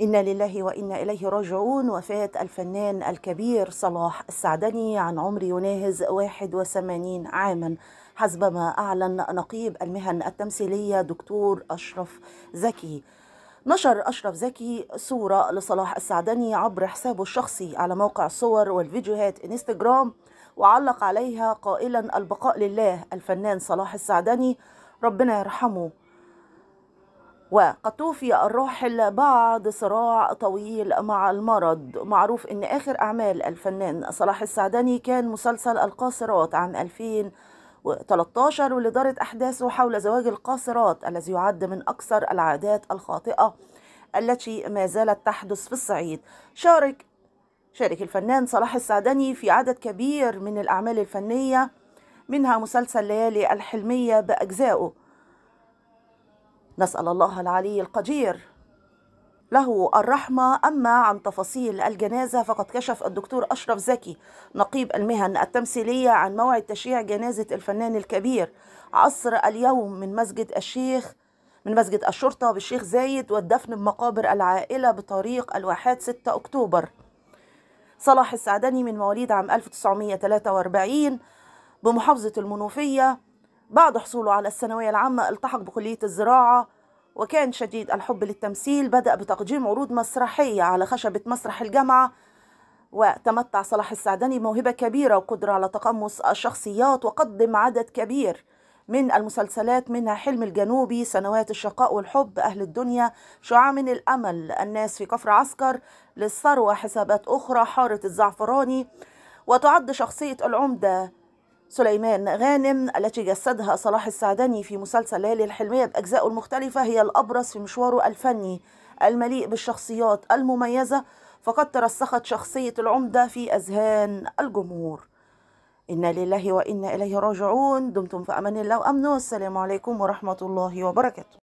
إنا لله وإنا إليه راجعون وفاة الفنان الكبير صلاح السعدني عن عمر يناهز 81 عاما حسب ما أعلن نقيب المهن التمثيلية دكتور أشرف زكي نشر أشرف زكي صورة لصلاح السعدني عبر حسابه الشخصي على موقع الصور والفيديوهات انستجرام وعلق عليها قائلا البقاء لله الفنان صلاح السعدني ربنا يرحمه وقد توفي الراحل بعد صراع طويل مع المرض معروف أن آخر أعمال الفنان صلاح السعدني كان مسلسل القاصرات عام 2013 واللي دارت أحداثه حول زواج القاصرات الذي يعد من أكثر العادات الخاطئة التي ما زالت تحدث في الصعيد شارك شارك الفنان صلاح السعدني في عدد كبير من الأعمال الفنية منها مسلسل ليالي الحلمية بأجزائه نسأل الله العلي القدير له الرحمة أما عن تفاصيل الجنازة فقد كشف الدكتور أشرف زكي نقيب المهن التمثيلية عن موعد تشييع جنازة الفنان الكبير عصر اليوم من مسجد الشيخ من مسجد الشرطة بالشيخ زايد والدفن بمقابر العائلة بطريق الواحات 6 أكتوبر صلاح السعدني من مواليد عام 1943 بمحافظة المنوفية بعد حصوله على الثانوية العامة التحق بكلية الزراعة وكان شديد الحب للتمثيل بدأ بتقديم عروض مسرحية على خشبة مسرح الجامعة وتمتع صلاح السعدني بموهبة كبيرة وقدرة على تقمص الشخصيات وقدم عدد كبير من المسلسلات منها حلم الجنوبي سنوات الشقاء والحب أهل الدنيا شعاع من الأمل الناس في كفر عسكر للثروة حسابات أخرى حارة الزعفراني وتعد شخصية العمدة سليمان غانم التي جسدها صلاح السعدني في مسلسل ليالي الحلمية بأجزاءه المختلفة هي الأبرز في مشواره الفني المليء بالشخصيات المميزة فقد ترسخت شخصية العمدة في أذهان الجمهور إنا لله وإنا إليه راجعون دمتم في أمان الله وأمنه والسلام عليكم ورحمة الله وبركاته